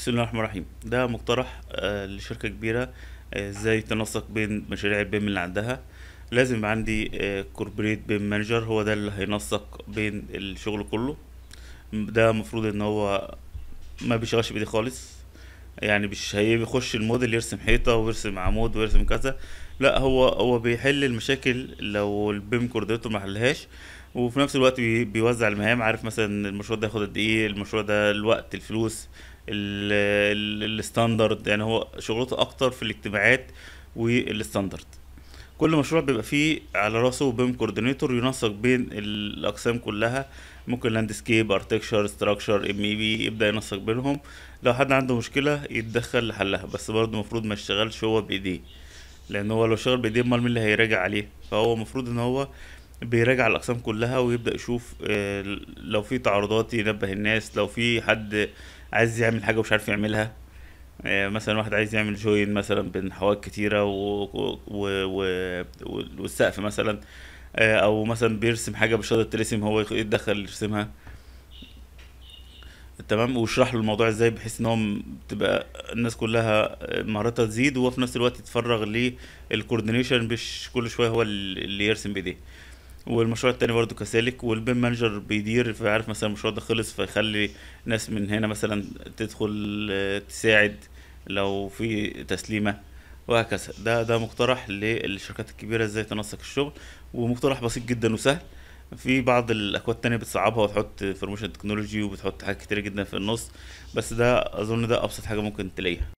بسم الله الرحمن الرحيم ده مقترح آه، لشركة كبيرة آه، ازاي تنسق بين مشاريع البيم اللي عندها لازم يبقى عندي كوربريت آه، بيم مانجر هو ده اللي هينسق بين الشغل كله ده المفروض ان هو ما بيشغلش بايديه خالص يعني مش هيخش الموديل يرسم حيطة ويرسم عمود ويرسم كذا لا هو هو بيحل المشاكل لو البيم كوردينيتور ما حلهاش وفي نفس الوقت بيوزع المهام عارف مثلا المشروع ده ياخد قد ايه المشروع ده الوقت الفلوس الستاندرد يعني هو شغلته اكتر في الاجتماعات والستاندرد كل مشروع بيبقى فيه على راسه بيم كوردينيتور ينسق بين الاقسام كلها ممكن لاندسكيب اركتكشر ستراكشر ام اي بي يبدا ينسق بينهم لو حد عنده مشكله يتدخل لحلها بس برضه المفروض ما يشتغلش هو بايديه لان هو لو شغل بايديه امال مين اللي هيراجع عليه فهو المفروض ان هو بيراجع الاقسام كلها ويبدا يشوف آه، لو في تعارضات ينبه الناس لو في حد عايز يعمل حاجه ومش عارف يعملها آه، مثلا واحد عايز يعمل جوين مثلا بين حوائط كتيره و... و... و... والسقف مثلا آه، او مثلا بيرسم حاجه بالشاطئ ترسم هو يتدخل يرسمها تمام ويشرح له الموضوع ازاي بحيث ان هو تبقى الناس كلها مهاراتها تزيد وهو في نفس الوقت يتفرغ للكوردينيشن مش كل شويه هو اللي يرسم بايديه والمشروع التاني برضه كذلك والبيم مانجر بيدير فعارف مثلا المشروع ده خلص فيخلي ناس من هنا مثلا تدخل آه، تساعد لو في تسليمه وهكذا ده ده مقترح للشركات الكبيره ازاي تنسق الشغل ومقترح بسيط جدا وسهل في بعض الاكواد التانية بتصعبها وتحط فورميشن تكنولوجي وبتحط حاجات كتير جدا في النص بس ده اظن ده ابسط حاجه ممكن تلاقيها